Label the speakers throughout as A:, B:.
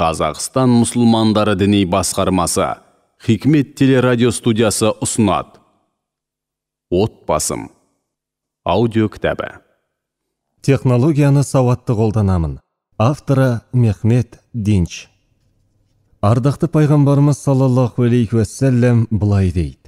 A: Қазақстан мұсылмандары діни басқармасы Хикмет телерадио студиясы ұсынады. Отбасым аудио Технологияны сауатты қолданамын. Авторы Мехмет Динч. Ардақты пайғамбарымыз саллаллаху алейхи уассалам былай дейді.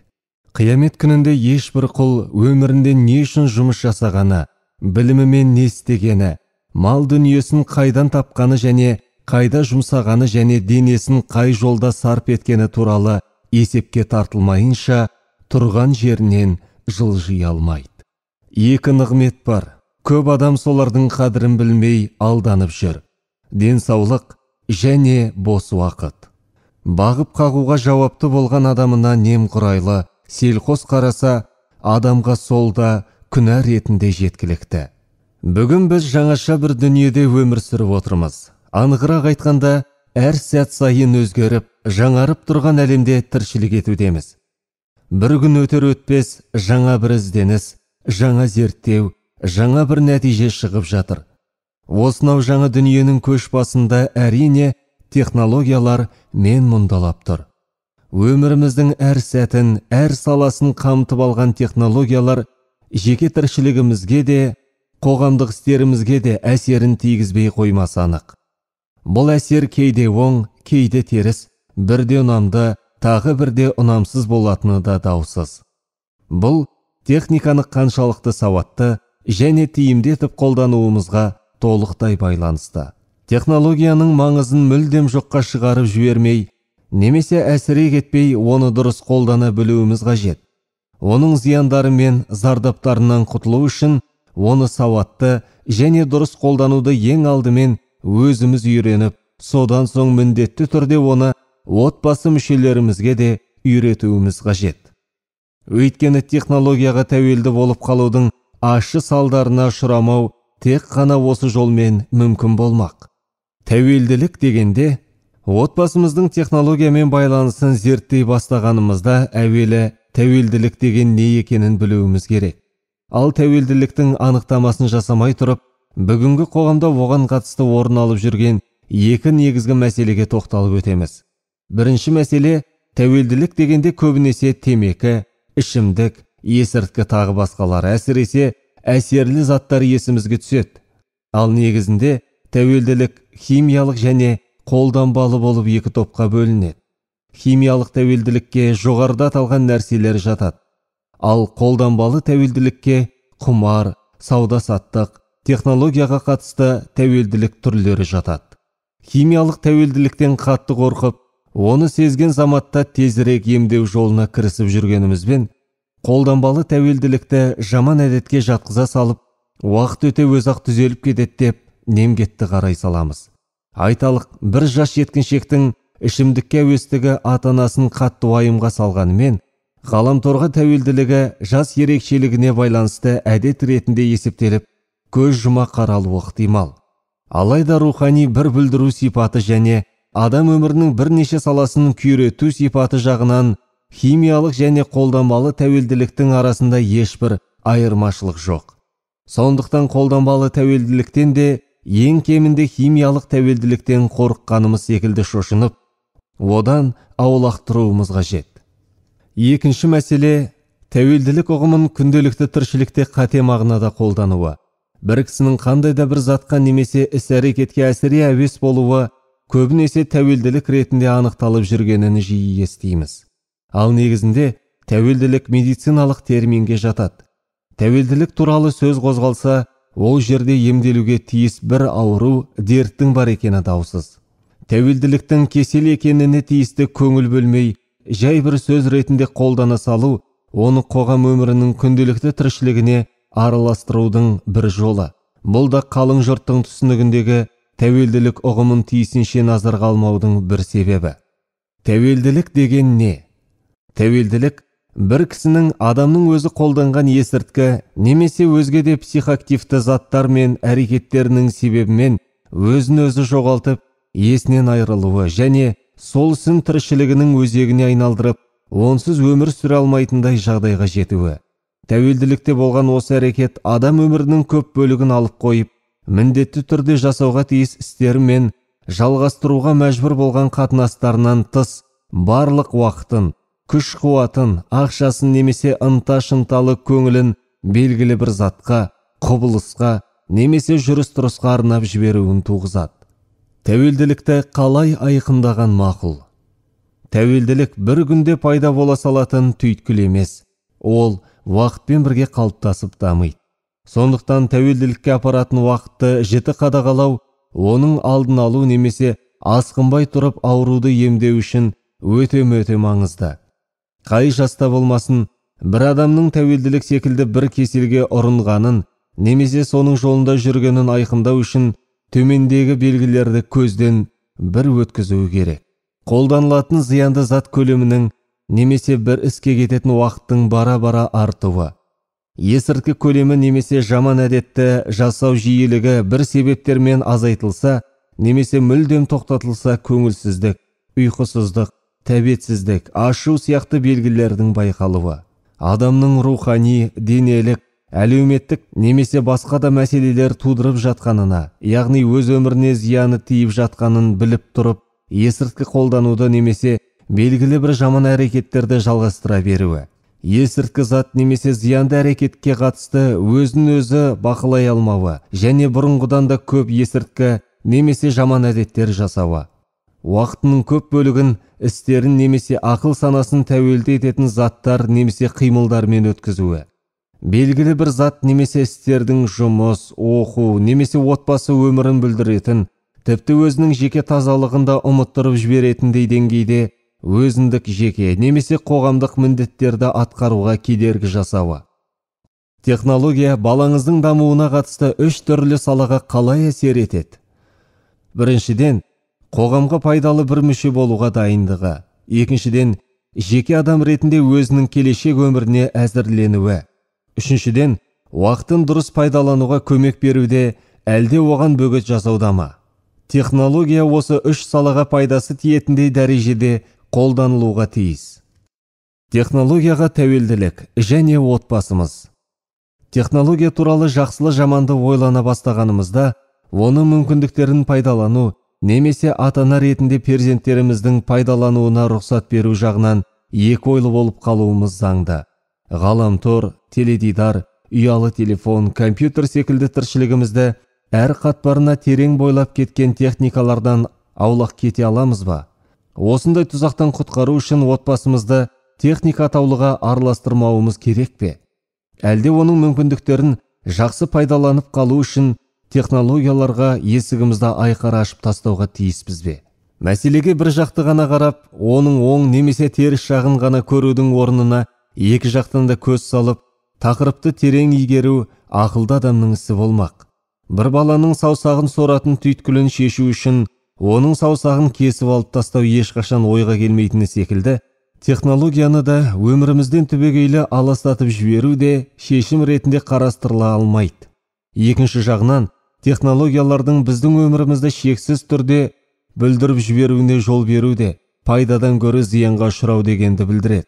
A: Қиямет күнінде ешбір құл өмірінде не үшін жұмыс жасағаны, білімімен не істегені, мал дүниесін қайдан тапқаны және қайда жұмсағаны және денесін қай жолда сарп еткені туралы есепке тартылмайынша тұрған жерінен жылжи алмайды екі нығмет бар көп адам солардың қадірін білмей алданып жүр денсаулық және бос уақыт бағып қағуға жауапты болған адамына немқұрайлы селқос қараса адамға сол да күнә ретінде жеткілікті бүгін біз жаңаша бір дүниеде өмір сүріп отырмыз анығырақ айтқанда әр сәт сайын өзгеріп жаңарып тұрған әлемде тіршілік етудеміз бір күн өтер өтпес жаңа бір ізденіс жаңа зерттеу жаңа бір нәтиже шығып жатыр осынау жаңа дүниенің көш басында әрине технологиялар мен мұндалап тұр өміріміздің әр сәтін әр саласын қамтып алған технологиялар жеке тіршілігімізге де қоғамдық істерімізге де әсерін тигізбей қоймасы анық бұл әсер кейде оң кейде теріс бірде ұнамды тағы бірде ұнамсыз болатыны да даусыз бұл техниканы қаншалықты сауатты және тиімді етіп қолдануымызға толықтай байланысты технологияның маңызын мүлдем жоққа шығарып жібермей немесе әсіре кетпей оны дұрыс қолдана білуіміз қажет оның зияндары мен зардаптарынан құтылу үшін оны сауатты және дұрыс қолдануды ең алдымен өзіміз үйреніп содан соң міндетті түрде оны отбасы мүшелерімізге де үйретуіміз қажет өйткені технологияға тәуелді болып қалудың ащы салдарына ұшырамау тек қана осы жолмен мүмкін болмақ тәуелділік дегенде отбасымыздың технологиямен байланысын зерттей бастағанымызда әуелі тәуелділік деген не екенін білуіміз керек ал тәуелділіктің анықтамасын жасамай тұрып бүгінгі қоғамда оған қатысты орын алып жүрген екі негізгі мәселеге тоқталып өтеміз бірінші мәселе тәуелділік дегенде көбінесе темекі ішімдік есірткі тағы басқалар әсіресе әсерлі заттар есімізге түседі ал негізінде тәуелділік химиялық және қолданбалы болып екі топқа бөлінеді химиялық тәуелділікке жоғарыда аталған нәрселер жатады ал қолданбалы тәуелділікке құмар сауда саттық технологияға қатысты тәуелділік түрлері жатады химиялық тәуелділіктен қатты қорқып оны сезген заматта тезірек емдеу жолына кірісіп жүргенімізбен қолданбалы тәуелділікті жаман әдетке жатқыза салып уақыт өте өзі ақ түзеліп кетеді деп немкетті қарай саламыз айталық бір жас жеткіншектің ішімдікке әуестігі ата анасын қатты уайымға салғанымен ғаламторға тәуелділігі жас ерекшелігіне байланысты әдет ретінде есептеліп көз жұма қаралуы ықтимал алайда рухани бір білдіру сипаты және адам өмірінің бірнеше саласын күйрету сипаты жағынан химиялық және қолданбалы тәуелділіктің арасында ешбір айырмашылық жоқ сондықтан қолданбалы тәуелділіктен де ең кемінде химиялық тәуелділіктен қорыққанымыз секілді шошынып одан аулақ тұруымыз қажет екінші мәселе тәуелділік ұғымын күнделікті тіршілікте қате мағынада қолдануы бір кісінің қандай да бір затқа немесе іс әрекетке әсіре әуес болуы көбінесе тәуелділік ретінде анықталып жүргенін жиі естиміз ал негізінде тәуелділік медициналық терминге жатады тәуелділік туралы сөз қозғалса ол жерде емделуге тиіс бір ауру дерттің бар екені даусыз тәуелділіктің кесел екеніне тиісті көңіл бөлмей жай бір сөз ретінде қолдана салу оны қоғам өмірінің күнделікті тіршілігіне араластырудың бір жолы бұл да қалың жұрттың түсінігіндегі тәуелділік ұғымын тиісінше назарға алмаудың бір себебі тәуелділік деген не тәуелділік бір кісінің адамның өзі қолданған есірткі немесе өзге де психоактивті заттар мен әрекеттерінің себебімен өзін өзі жоғалтып есінен айырылуы және сол ісін тіршілігінің өзегіне айналдырып онсыз өмір сүре алмайтындай жағдайға жетуі тәуелділікте болған осы әрекет адам өмірінің көп бөлігін алып қойып міндетті түрде жасауға тиіс істері жалғастыруға мәжбүр болған қатынастарынан тыс барлық уақытын күш қуатын ақшасын немесе ынта шынталы көңілін белгілі бір затқа құбылысқа немесе жүріс тұрысқа арнап жіберуін туғызады тәуелділікті қалай айқындаған мақұл тәуелділік бір күнде пайда бола салатын түйткіл емес ол уақытпен бірге қалыптасып дамиды сондықтан тәуелділікке апаратын уақытты жіті қадағалау оның алдын алу немесе асқынбай тұрып ауруды емдеу үшін өте мөте маңызды қай жаста болмасын бір адамның тәуелділік секілді бір кеселге ұрынғанын немесе соның жолында жүргенін айқындау үшін төмендегі белгілерді көзден бір өткізу керек қолданылатын зиянды зат көлемінің немесе бір іске кететін уақыттың бара бара артуы есірткі көлемі немесе жаман әдетті жасау жиілігі бір себептермен азайтылса немесе мүлдем тоқтатылса көңілсіздік ұйқысыздық тәбетсіздік ашу сияқты белгілердің байқалуы адамның рухани денелік әлеуметтік немесе басқа да мәселелер тудырып жатқанына яғни өз өміріне зияны тиіп жатқанын біліп тұрып есірткі қолдануды немесе белгілі бір жаман әрекеттерді жалғастыра беруі есірткі зат немесе зиянды әрекетке қатысты өзін өзі бақылай алмауы және бұрынғыдан да көп есірткі немесе жаман әдеттер жасауы уақытының көп бөлігін істерін немесе ақыл санасын тәуелді ететін заттар немесе қимылдармен өткізуі белгілі бір зат немесе істердің жұмыс оқу немесе отбасы өмірін бүлдіретін тіпті өзінің жеке тазалығында ұмыттырып жіберетіндей деңгейде өзіндік жеке немесе қоғамдық міндеттерді атқаруға кедергі жасауы технология балаңыздың дамуына қатысты үш түрлі салаға қалай әсер етеді біріншіден қоғамға пайдалы бір мүше болуға дайындығы екіншіден жеке адам ретінде өзінің келешек өміріне әзірленуі үшіншіден уақытын дұрыс пайдалануға көмек беруде әлде оған бөгет жасауда ма технология осы үш салаға пайдасы тиетіндей дәрежеде қолданылуға тиіс технологияға тәуелділік және отбасымыз технология туралы жақсылы жаманды ойлана бастағанымызда оның мүмкіндіктерін пайдалану немесе ата ана ретінде перзенттеріміздің пайдалануына рұқсат беру жағынан екі ойлы болып қалуымыз заңды ғаламтор теледидар ұялы телефон компьютер секілді тіршілігімізді әр қатпарына терең бойлап кеткен техникалардан аулақ кете аламыз ба осындай тұзақтан құтқару үшін отбасымызды техника атаулыға араластырмауымыз керек пе әлде оның мүмкіндіктерін жақсы пайдаланып қалу үшін технологияларға есігімізді айқара ашып тастауға тиіспіз бе мәселеге бір жақты ғана қарап оның оң немесе теріс жағын ғана көрудің орнына екі жақтан да көз салып тақырыпты терең игеру ақылды адамның ісі болмақ бір баланың саусағын соратын түйткілін шешу үшін оның саусағын кесіп алып тастау ешқашан ойға келмейтіні секілді технологияны да өмірімізден түбегейлі аластатып жіберу де шешім ретінде қарастырыла алмайды екінші жағынан технологиялардың біздің өмірімізді шексіз түрде бүлдіріп жіберуіне жол беру де пайдадан гөрі зиянға ұшырау дегенді білдіреді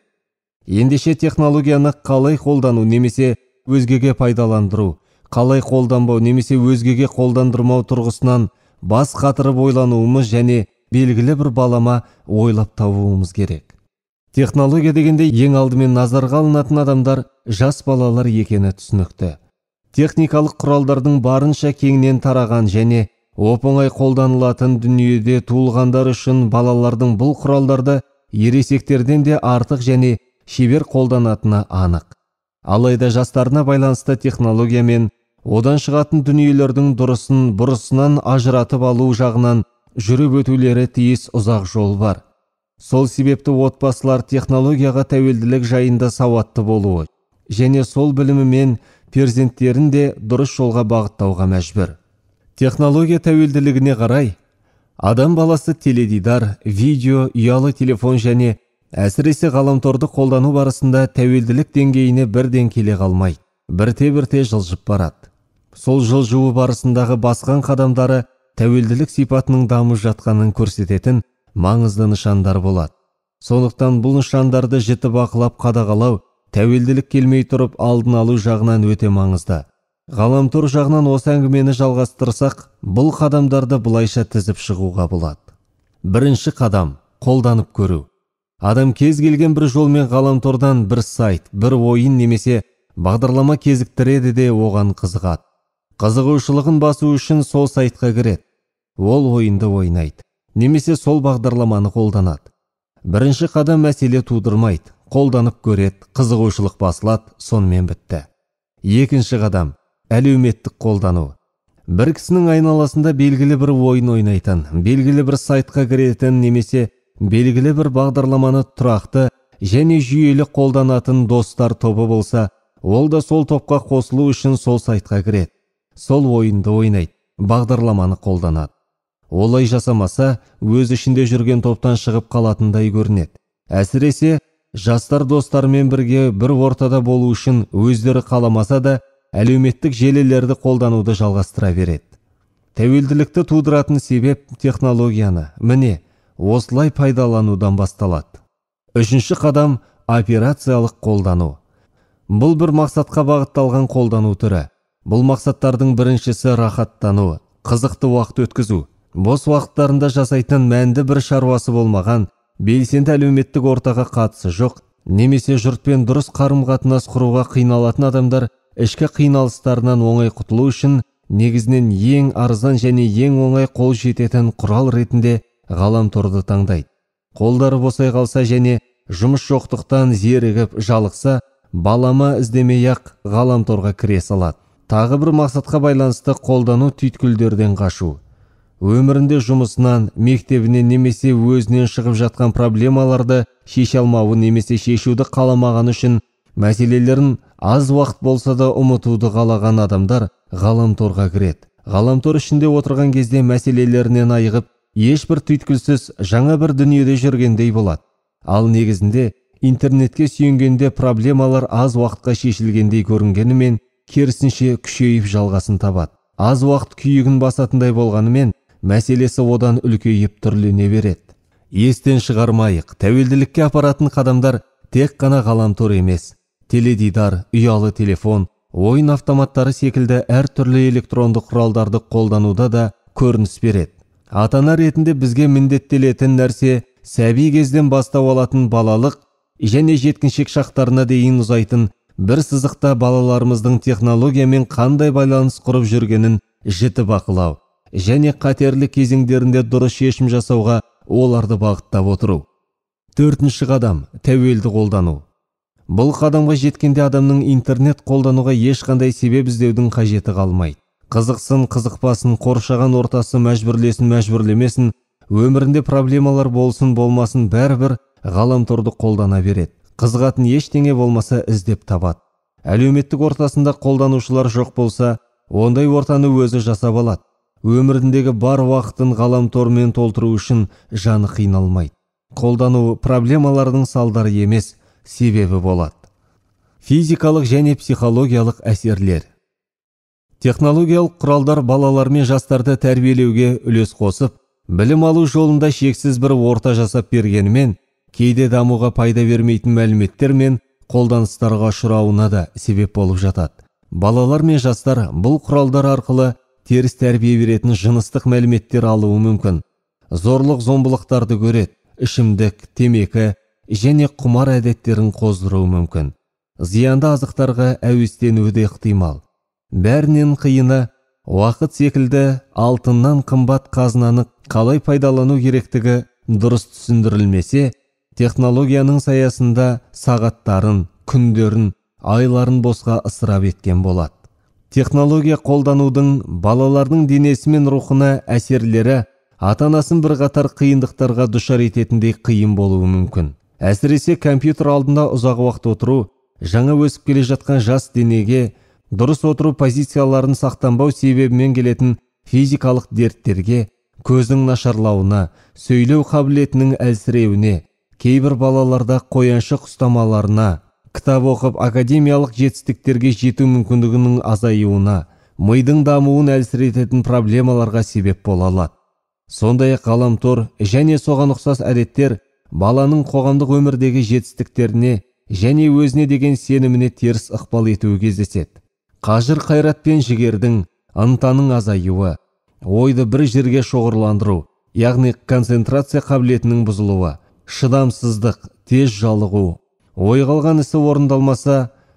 A: ендеше технологияны қалай қолдану немесе өзгеге пайдаландыру қалай қолданбау немесе өзгеге қолдандырмау тұрғысынан бас қатырып ойлануымыз және белгілі бір балама ойлап табуымыз керек технология дегенде ең алдымен назарға алынатын адамдар жас балалар екені түсінікті техникалық құралдардың барынша кеңінен тараған және оп оңай қолданылатын дүниеде туылғандар үшін балалардың бұл құралдарды ересектерден де артық және шебер қолданатыны анық алайда жастарына байланысты технология одан шығатын дүниелердің дұрысын бұрысынан ажыратып алу жағынан жүріп өтулері тиіс ұзақ жол бар сол себепті отбасылар технологияға тәуелділік жайында сауатты болуы және сол білімімен перзенттерін де дұрыс жолға бағыттауға мәжбүр технология тәуелділігіне қарай адам баласы теледидар видео ұялы телефон және әсіресе ғаламторды қолдану барысында тәуелділік деңгейіне бірден келе қалмайды бірте бірте жылжып барады сол жылжуы барысындағы басқан қадамдары тәуелділік сипатының дамып жатқанын көрсететін маңызды нышандар болады сондықтан бұл нышандарды жіті бақылап қадағалау тәуелділік келмей тұрып алдын алу жағынан өте маңызды ғаламтор жағынан осы әңгімені жалғастырсақ бұл қадамдарды былайша тізіп шығуға болады бірінші қадам қолданып көру адам кез келген бір жолмен ғаламтордан бір сайт бір ойын немесе бағдарлама кезіктіреді де оған қызығады қызығушылығын басу үшін сол сайтқа кіреді ол ойынды ойнайды немесе сол бағдарламаны қолданады бірінші қадам мәселе тудырмайды қолданып көреді қызығушылық басылады сонымен бітті екінші қадам әлеуметтік қолдану бір кісінің айналасында белгілі бір ойын ойнайтын белгілі бір сайтқа кіретін немесе белгілі бір бағдарламаны тұрақты және жүйелі қолданатын достар тобы болса ол да сол топқа қосылу үшін сол сайтқа кіреді сол ойынды ойнайды бағдарламаны қолданады олай жасамаса өз ішінде жүрген топтан шығып қалатындай көрінеді әсіресе жастар достарымен бірге бір ортада болу үшін өздері қаламаса да әлеуметтік желілерді қолдануды жалғастыра береді тәуелділікті тудыратын себеп технологияны міне осылай пайдаланудан басталады үшінші қадам операциялық қолдану бұл бір мақсатқа бағытталған қолдану түрі бұл мақсаттардың біріншісі рахаттану қызықты уақыт өткізу бос уақыттарында жасайтын мәнді бір шаруасы болмаған белсенді әлеуметтік ортаға қатысы жоқ немесе жұртпен дұрыс қарым қатынас құруға қиналатын адамдар ішкі қиналыстарынан оңай құтылу үшін негізінен ең арзан және ең оңай қол жететін құрал ретінде ғаламторды таңдайды қолдары босай қалса және жұмыс жоқтықтан зерігіп жалықса балама іздемей ақ ғаламторға кіре салады тағы бір мақсатқа байланысты қолдану түйткілдерден қашу өмірінде жұмысынан мектебінен немесе өзінен шығып жатқан проблемаларды шеше алмауы немесе шешуді қаламағаны үшін мәселелерін аз уақыт болса да ұмытуды қалаған адамдар ғаламторға кіреді ғаламтор ішінде отырған кезде мәселелерінен айығып ешбір түйткілсіз жаңа бір дүниеде жүргендей болады ал негізінде интернетке сүйенгенде проблемалар аз уақытқа шешілгендей көрінгенімен керісінше күшейіп жалғасын табады аз уақыт күйігін басатындай болғанымен мәселесі одан үлкейіп түрлене береді естен шығармайық тәуелділікке апаратын қадамдар тек қана ғаламтор емес теледидар ұялы телефон ойын автоматтары секілді әртүрлі электронды құралдарды қолдануда да көрініс береді ата ана ретінде бізге міндеттелетін нәрсе сәби кезден бастау алатын балалық және жеткіншек шақтарына дейін ұзайтын бір сызықта балаларымыздың технологиямен қандай байланыс құрып жүргенін жіті бақылау және қатерлі кезеңдерінде дұрыс шешім жасауға оларды бағыттап отыру төртінші қадам тәуелді қолдану бұл қадамға жеткенде адамның интернет қолдануға ешқандай себеп іздеудің қажеті қалмайды қызықсын қызықпасын қоршаған ортасы мәжбүрлесін мәжбүрлемесін өмірінде проблемалар болсын болмасын бәрібір ғаламторды қолдана береді қызығатын ештеңе болмаса іздеп табады әлеуметтік ортасында қолданушылар жоқ болса ондай ортаны өзі жасап алады өміріндегі бар уақытын ғаламтормен толтыру үшін жаны қиналмайды қолдану проблемалардың салдары емес себебі болады физикалық және психологиялық әсерлер технологиялық құралдар балалар мен жастарды тәрбиелеуге үлес қосып білім алу жолында шексіз бір орта жасап бергенімен кейде дамуға пайда бермейтін мәліметтер мен қолданыстарға ұшырауына да себеп болып жатады балалар мен жастар бұл құралдар арқылы теріс тәрбие беретін жыныстық мәліметтер алуы мүмкін зорлық зомбылықтарды көреді ішімдік темекі және құмар әдеттерін қоздыруы мүмкін зиянды азықтарға әуестенуі де ықтимал бәрінен қиыны уақыт секілді алтыннан қымбат қазынаны қалай пайдалану керектігі дұрыс түсіндірілмесе технологияның саясында сағаттарын күндерін айларын босқа ысырап еткен болады технология қолданудың балалардың денесі мен рухына әсерлері ата анасын бірқатар қиындықтарға душар ететіндей қиын болуы мүмкін әсіресе компьютер алдында ұзақ уақыт отыру жаңа өсіп келе жатқан жас денеге дұрыс отыру позицияларын сақтанбау себебімен келетін физикалық дерттерге көздің нашарлауына сөйлеу қабілетінің әлсіреуіне кейбір балаларда қояншық ұстамаларына кітап оқып академиялық жетістіктерге жету мүмкіндігінің азаюына мидың дамуын әлсірететін проблемаларға себеп бола алады сондай ақ ғаламтор және соған ұқсас әдеттер баланың қоғамдық өмірдегі жетістіктеріне және өзіне деген сеніміне теріс ықпал етуі кездеседі қажыр қайрат пен жігердің ынтаның азаюы ойды бір жерге шоғырландыру яғни концентрация қабілетінің бұзылуы шыдамсыздық тез жалығу ой қалған ісі орындалмаса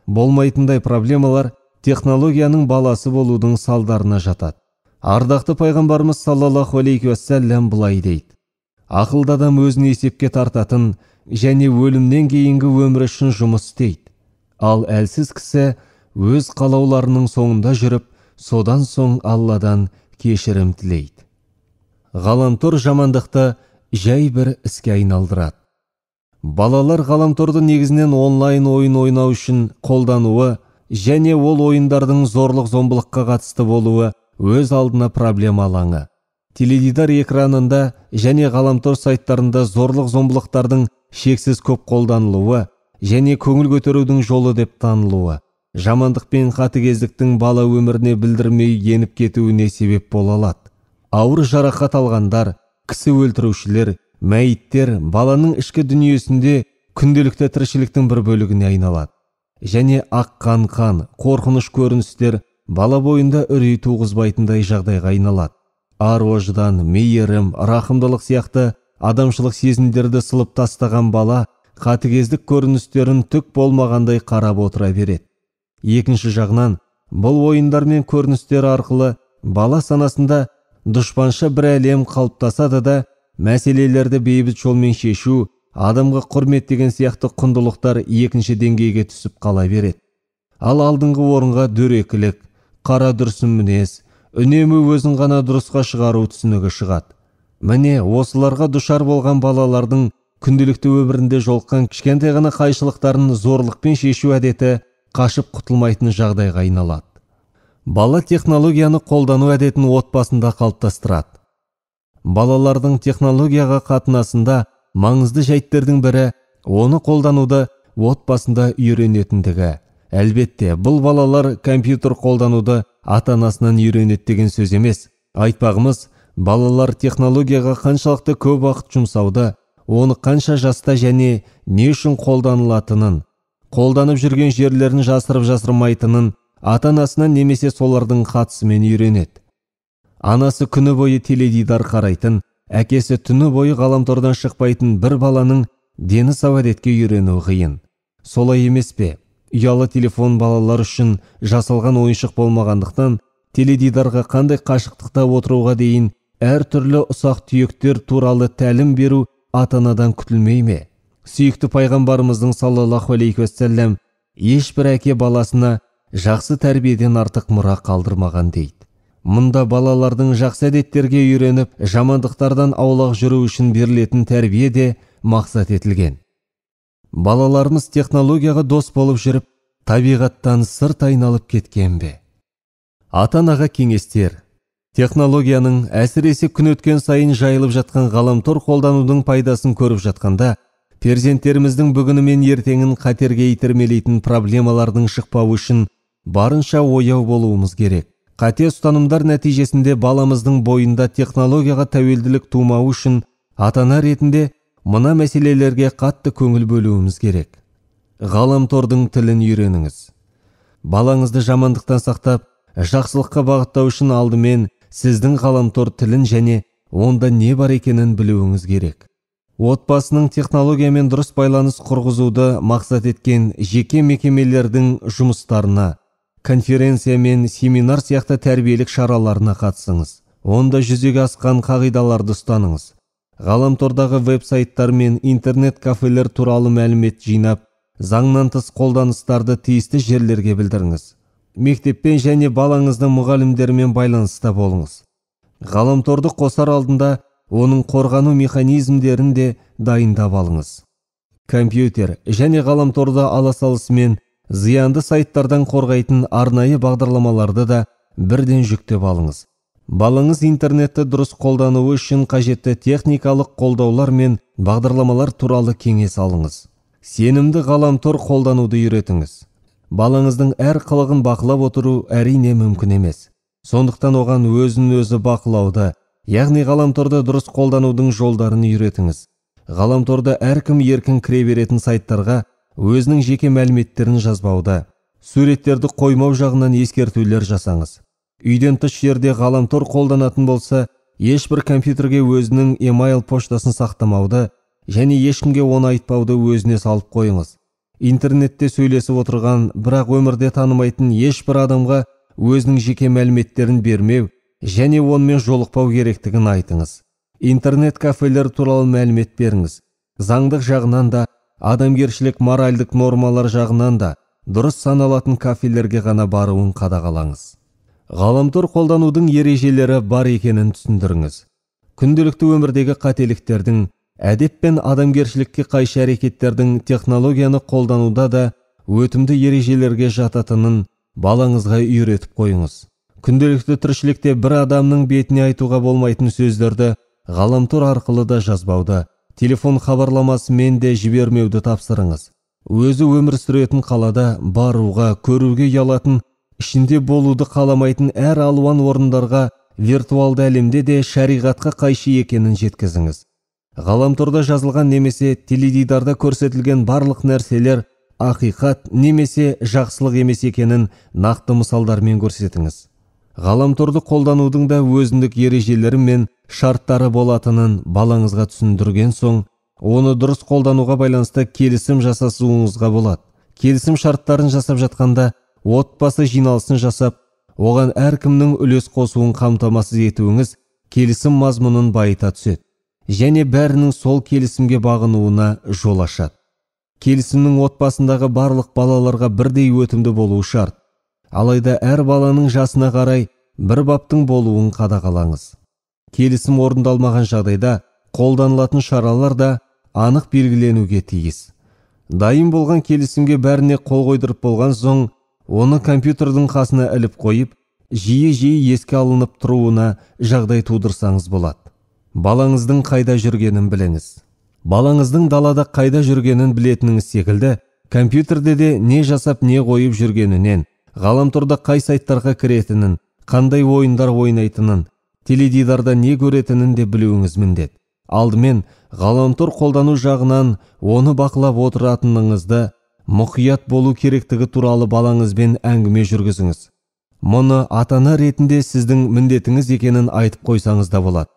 A: болмайтындай проблемалар технологияның баласы болудың салдарына жатады ардақты пайғамбарымыз саллаллаху алейхи уассалям былай дейді ақылды адам өзін есепке тартатын және өлімнен кейінгі өмір үшін жұмыс істейді ал әлсіз кісі өз қалауларының соңында жүріп содан соң алладан кешірім тілейді ғаламтор жамандықты жай бір іске айналдырады балалар ғаламторды негізінен онлайн ойын ойнау үшін қолдануы және ол ойындардың зорлық зомбылыққа қатысты болуы өз алдына проблема алаңы теледидар экранында және ғаламтор сайттарында зорлық зомбылықтардың шексіз көп қолданылуы және көңіл көтерудің жолы деп танылуы жамандық пен қатыгездіктің бала өміріне білдірмей еніп кетуіне себеп бола алады ауыр жарақат алғандар кісі өлтірушілер мәйіттер баланың ішкі дүниесінде күнделікті тіршіліктің бір бөлігіне айналады және аққан қан қорқыныш көріністер бала бойында үрей туғызбайтындай жағдайға айналады ар ождан мейірім рақымдылық сияқты адамшылық сезімдерді сылып тастаған бала қатыгездік көріністерін түк болмағандай қарап отыра береді екінші жағынан бұл ойындар мен көріністер арқылы бала санасында Дұшпанша бір әлем қалыптасады да мәселелерді бейбіт жолмен шешу адамға құрмет деген сияқты құндылықтар екінші деңгейге түсіп қала береді ал алдыңғы орынға дөрекілік қара дұрсын мінез үнемі өзін ғана дұрысқа шығару түсінігі шығады міне осыларға душар болған балалардың күнделікті өмірінде жолыққан кішкентай ғана қайшылықтарын зорлықпен шешу әдеті қашып құтылмайтын жағдайға айналады бала технологияны қолдану әдетін отбасында қалыптастырады балалардың технологияға қатынасында маңызды жайттердің бірі оны қолдануды отбасында үйренетіндігі әлбетте бұл балалар компьютер қолдануды ата анасынан үйренеді деген сөз емес айтпағымыз балалар технологияға қаншалықты көп уақыт жұмсауды оны қанша жаста және не үшін қолданылатынын қолданып жүрген жерлерін жасырып жасырмайтынын ата анасынан немесе солардың қатысымен үйренеді анасы күні бойы теледидар қарайтын әкесі түні бойы ғаламтордан шықпайтын бір баланың дені сау әдетке үйрену қиын солай емес пе ұялы телефон балалар үшін жасалған ойыншық болмағандықтан теледидарға қандай қашықтықта отыруға дейін әртүрлі ұсақ түйектер туралы тәлім беру ата анадан күтілмей ме сүйікті пайғамбарымыздың саллаллаху алейхи уассалам ешбір әке баласына жақсы тәрбиеден артық мұра қалдырмаған дейді мұнда балалардың жақсы әдеттерге үйреніп жамандықтардан аулақ жүру үшін берілетін тәрбие де мақсат етілген балаларымыз технологияға дос болып жүріп табиғаттан сырт айналып кеткен бе ата анаға кеңестер технологияның әсіресе күн өткен сайын жайылып жатқан ғаламтор қолданудың пайдасын көріп жатқанда перзенттеріміздің бүгіні мен ертеңін қатерге итермелейтін проблемалардың шықпауы үшін барынша ояу болуымыз керек қате ұстанымдар нәтижесінде баламыздың бойында технологияға тәуелділік тумау үшін ата ана ретінде мына мәселелерге қатты көңіл бөлуіміз керек ғаламтордың тілін үйреніңіз балаңызды жамандықтан сақтап жақсылыққа бағыттау үшін алдымен сіздің ғаламтор тілін және онда не бар екенін білуіңіз керек отбасының технологиямен дұрыс байланыс құрғызуды мақсат еткен жеке мекемелердің жұмыстарына конференция мен семинар сияқты тәрбиелік шараларына қатысыңыз онда жүзеге асқан қағидаларды ұстаныңыз ғаламтордағы веб-сайттар мен интернет кафелер туралы мәлімет жинап заңнан тыс қолданыстарды тиісті жерлерге білдіріңіз мектеппен және балаңыздың мұғалімдерімен байланыста болыңыз ғаламторды қосар алдында оның қорғану механизмдерін де дайындап алыңыз компьютер және ғаламторда аласалысымен зиянды сайттардан қорғайтын арнайы бағдарламаларды да бірден жүктеп алыңыз балаңыз интернетті дұрыс қолдануы үшін қажетті техникалық қолдаулар мен бағдарламалар туралы кеңес алыңыз сенімді ғаламтор қолдануды үйретіңіз балаңыздың әр қылығын бақылап отыру әрине мүмкін емес сондықтан оған өзін өзі бақылауды яғни ғаламторды дұрыс қолданудың жолдарын үйретіңіз ғаламторда әркім еркін кіре беретін сайттарға өзінің жеке мәліметтерін жазбауды суреттерді қоймау жағынан ескертулер жасаңыз үйден тыс жерде ғаламтор қолданатын болса ешбір компьютерге өзінің емайл поштасын сақтамауды және ешкімге оны айтпауды өзіне салып қойыңыз интернетте сөйлесіп отырған бірақ өмірде танымайтын ешбір адамға өзінің жеке мәліметтерін бермеу және онымен жолықпау керектігін айтыңыз интернет кафелер туралы мәлімет беріңіз заңдық жағынан да адамгершілік моральдық нормалар жағынан да дұрыс саналатын кафелерге ғана баруын қадағалаңыз ғаламтор қолданудың ережелері бар екенін түсіндіріңіз күнделікті өмірдегі қателіктердің әдеп пен адамгершілікке қайшы әрекеттердің технологияны қолдануда да өтімді ережелерге жататынын балаңызға үйретіп қойыңыз күнделікті тіршілікте бір адамның бетіне айтуға болмайтын сөздерді ғаламтор арқылы да жазбауды телефон мен де жібермеуді тапсырыңыз өзі өмір сүретін қалада баруға көруге ұялатын ішінде болуды қаламайтын әр алуан орындарға виртуалды әлемде де шариғатқа қайшы екенін жеткізіңіз ғаламторда жазылған немесе теледидарда көрсетілген барлық нәрселер ақиқат немесе жақсылық емес екенін нақты мысалдармен көрсетіңіз ғаламторды қолданудың да өзіндік ережелері мен шарттары болатынын балаңызға түсіндірген соң оны дұрыс қолдануға байланысты келісім жасасуыңызға болады келісім шарттарын жасап жатқанда отбасы жиналысын жасап оған әркімнің үлес қосуын қамтамасыз етуіңіз келісім мазмұнын байыта түседі және бәрінің сол келісімге бағынуына жол ашады келісімнің отбасындағы барлық балаларға бірдей өтімді болуы шарт алайда әр баланың жасына қарай бір баптың болуын қадағалаңыз келісім орындалмаған жағдайда қолданылатын шаралар да анық белгіленуге тиіс дайын болған келісімге бәріне қол қойдырып болған соң оны компьютердің қасына іліп қойып жиі жиі еске алынып тұруына жағдай тудырсаңыз болады балаңыздың қайда жүргенін біліңіз балаңыздың далада қайда жүргенін білетініңіз секілді компьютерде де не жасап не қойып жүргенінен ғаламторда қай сайттарға кіретінін қандай ойындар ойнайтынын теледидарда не көретінін де білуіңіз міндет алдымен ғаламтор қолдану жағынан оны бақылап отыратыныңызды мұқият болу керектігі туралы балаңызбен әңгіме жүргізіңіз мұны ата ретінде сіздің міндетіңіз екенін айтып қойсаңыз да болады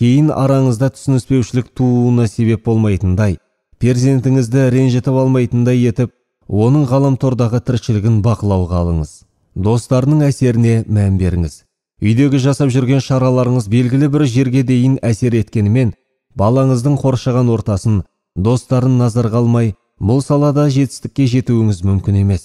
A: кейін араңызда түсініспеушілік тууына себеп болмайтындай перзентіңізді ренжітіп алмайтындай етіп оның ғаламтордағы тіршілігін бақылауға алыңыз достарының әсеріне мән беріңіз үйдегі жасап жүрген шараларыңыз белгілі бір жерге дейін әсер еткенімен балаңыздың қоршаған ортасын достарын назарға алмай бұл салада жетістікке жетуіңіз мүмкін емес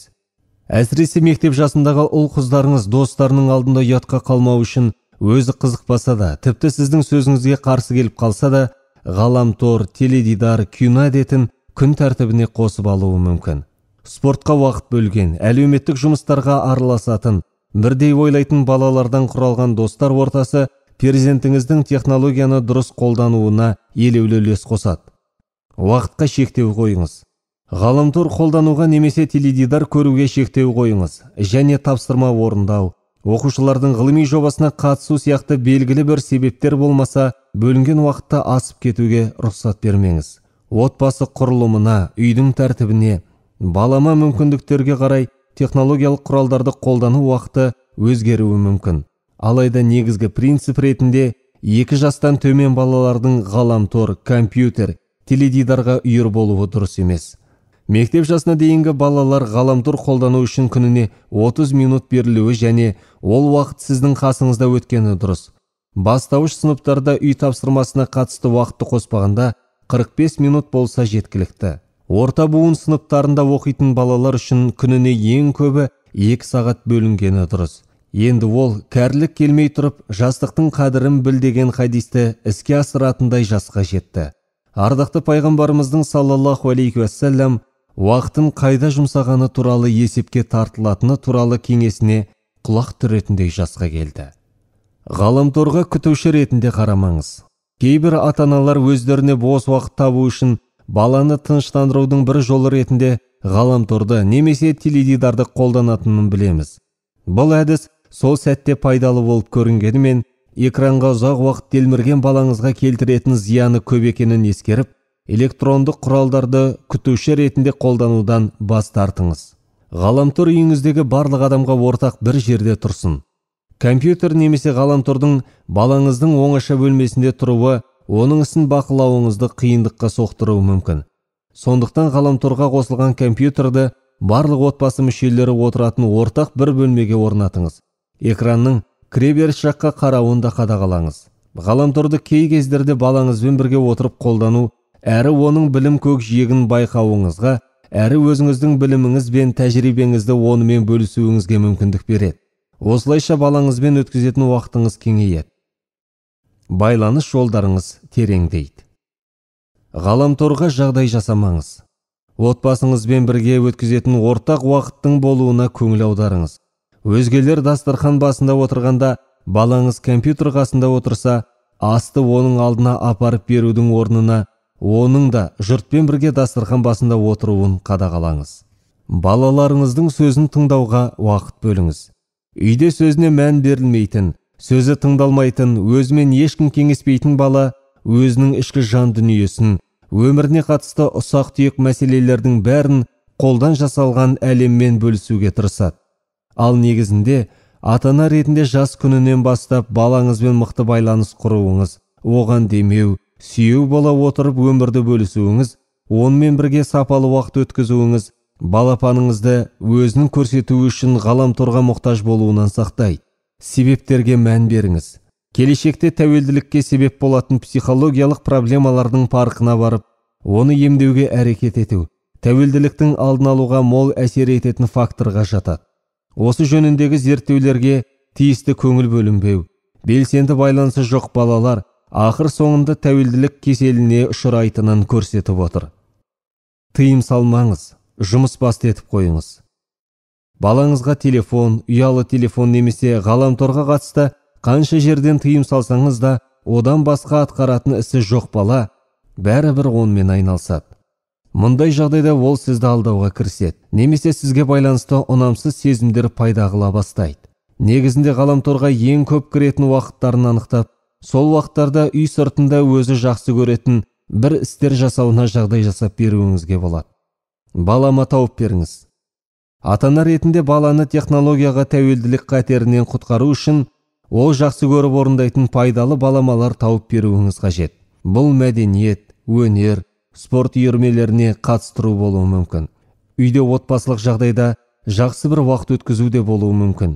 A: әсіресе мектеп жасындағы ұл қыздарыңыз достарының алдында ұятқа қалмау үшін өзі қызықпаса да тіпті сіздің сөзіңізге қарсы келіп қалса да ғаламтор теледидар кино әдетін күн тәртібіне қосып алуы мүмкін спортқа уақыт бөлген әлеуметтік жұмыстарға араласатын бірдей ойлайтын балалардан құралған достар ортасы перзентіңіздің технологияны дұрыс қолдануына елеулі үлес қосады уақытқа шектеу қойыңыз ғаламтор қолдануға немесе теледидар көруге шектеу қойыңыз және тапсырма орындау оқушылардың ғылыми жобасына қатысу сияқты белгілі бір себептер болмаса бөлінген уақытта асып кетуге рұқсат бермеңіз отбасы құрылымына үйдің тәртібіне балама мүмкіндіктерге қарай технологиялық құралдарды қолдану уақыты өзгеруі мүмкін алайда негізгі принцип ретінде екі жастан төмен балалардың ғаламтор компьютер теледидарға үйір болуы дұрыс емес мектеп жасына дейінгі балалар ғаламтор қолдану үшін күніне 30 минут берілуі және ол уақыт сіздің қасыңызда өткені дұрыс бастауыш сыныптарда үй тапсырмасына қатысты уақытты қоспағанда 45 минут болса жеткілікті орта буын сыныптарында оқитын балалар үшін күніне ең көбі екі сағат бөлінгені дұрыс енді ол кәрілік келмей тұрып жастықтың қадірін біл деген хадисті іске асыратындай жасқа жетті ардақты пайғамбарымыздың саллаллаху алейхи уассалам уақытын қайда жұмсағаны туралы есепке тартылатыны туралы кеңесіне құлақ түретіндей жасқа келді ғаламторға күтуші ретінде қарамаңыз кейбір ата аналар өздеріне бос уақыт табу үшін баланы тыныштандырудың бір жолы ретінде ғаламторды немесе теледидарды қолданатынын білеміз бұл әдіс сол сәтте пайдалы болып көрінгенімен экранға ұзақ уақыт телмірген балаңызға келтіретін зияны көп екенін ескеріп электрондық құралдарды күтуші ретінде қолданудан бас тартыңыз ғаламтор үйіңіздегі барлық адамға ортақ бір жерде тұрсын компьютер немесе ғаламтордың балаңыздың оңаша бөлмесінде тұруы оның ісін бақылауыңызды қиындыққа соқтыруы мүмкін сондықтан ғаламторға қосылған компьютерді барлық отбасы мүшелері отыратын ортақ бір бөлмеге орнатыңыз экранның кіреберіс жаққа қарауын да қадағалаңыз ғаламторды кей кездерде балаңызбен бірге отырып қолдану әрі оның білім көкжиегін байқауыңызға әрі өзіңіздің біліміңіз бен тәжірибеңізді онымен бөлісуіңізге мүмкіндік береді осылайша балаңызбен өткізетін уақытыңыз кеңейеді байланыс жолдарыңыз тереңдейді ғаламторға жағдай жасамаңыз отбасыңызбен бірге өткізетін ортақ уақыттың болуына көңіл аударыңыз өзгелер дастархан басында отырғанда балаңыз компьютер қасында отырса асты оның алдына апарып берудің орнына оның да жұртпен бірге дастархан басында отыруын қадағалаңыз балаларыңыздың сөзін тыңдауға уақыт бөліңіз үйде сөзіне мән берілмейтін сөзі тыңдалмайтын өзімен ешкім кеңеспейтін бала өзінің ішкі жан дүниесін өміріне қатысты ұсақ түйек мәселелердің бәрін қолдан жасалған әлеммен бөлісуге тырысады ал негізінде ата ана ретінде жас күнінен бастап балаңызбен мықты байланыс құруыңыз оған демеу сүйеу бола отырып өмірді бөлісуіңіз онымен бірге сапалы уақыт өткізуіңіз балапаныңызды өзінің көрсетуі үшін ғаламторға мұқтаж болуынан сақтайды себептерге мән беріңіз келешекте тәуелділікке себеп болатын психологиялық проблемалардың парқына барып оны емдеуге әрекет ету тәуелділіктің алдын алуға мол әсер ететін факторға жатады осы жөніндегі зерттеулерге тиісті көңіл бөлінбеу белсенді байланысы жоқ балалар ақыр соңында тәуелділік кеселіне ұшырайтынын көрсетіп отыр тыйым салмаңыз жұмыс басты қойыңыз балаңызға телефон ұялы телефон немесе ғаламторға қатысты қанша жерден тыйым салсаңыз да одан басқа атқаратын ісі жоқ бала бәрібір онымен айналысады мұндай жағдайда ол сізді алдауға кіріседі немесе сізге байланысты ұнамсыз сезімдер пайда қыла бастайды негізінде ғаламторға ең көп кіретін уақыттарын анықтап сол уақыттарда үй сыртында өзі жақсы көретін бір істер жасауына жағдай жасап беруіңізге болады балама тауып беріңіз Атанар ана ретінде баланы технологияға тәуелділік қатерінен құтқару үшін ол жақсы көріп орындайтын пайдалы баламалар тауып беруіңіз қажет бұл мәдениет өнер спорт үйірмелеріне қатыстыру болуы мүмкін үйде отбасылық жағдайда жақсы бір уақыт өткізу де болуы мүмкін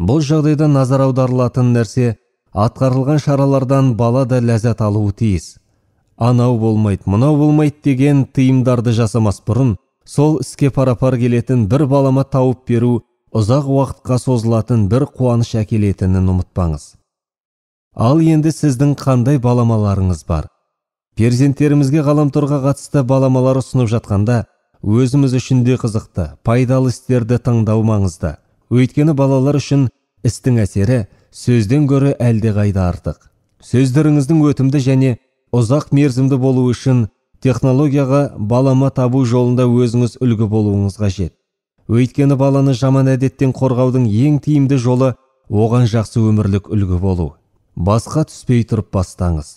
A: бұл жағдайда назар аударылатын нәрсе атқарылған шаралардан бала да ләззат алуы тиіс анау болмайды мынау болмайды деген тыйымдарды жасамас бұрын сол іске пара пар келетін бір балама тауып беру ұзақ уақытқа созылатын бір қуаныш әкелетінін ұмытпаңыз ал енді сіздің қандай баламаларыңыз бар перзенттерімізге ғаламторға қатысты баламалар ұсынып жатқанда өзіміз үшін де қызықты пайдалы істерді таңдау маңызды өйткені балалар үшін істің әсері сөзден гөрі әлдеқайда артық сөздеріңіздің өтімді және ұзақ мерзімді болуы үшін технологияға балама табу жолында өзіңіз үлгі болуыңыз қажет өйткені баланы жаман әдеттен қорғаудың ең тиімді жолы оған жақсы өмірлік үлгі болу басқа түспей тұрып бастаңыз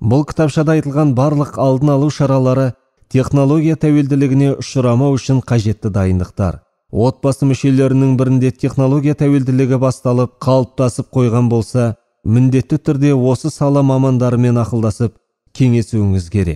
A: бұл кітапшада айтылған барлық алдын алу шаралары технология тәуелділігіне ұшырамау үшін қажетті дайындықтар отбасы мүшелерінің бірінде технология тәуелділігі басталып қалыптасып қойған болса міндетті түрде осы сала мамандарымен ақылдасып кеңесуіңіз керек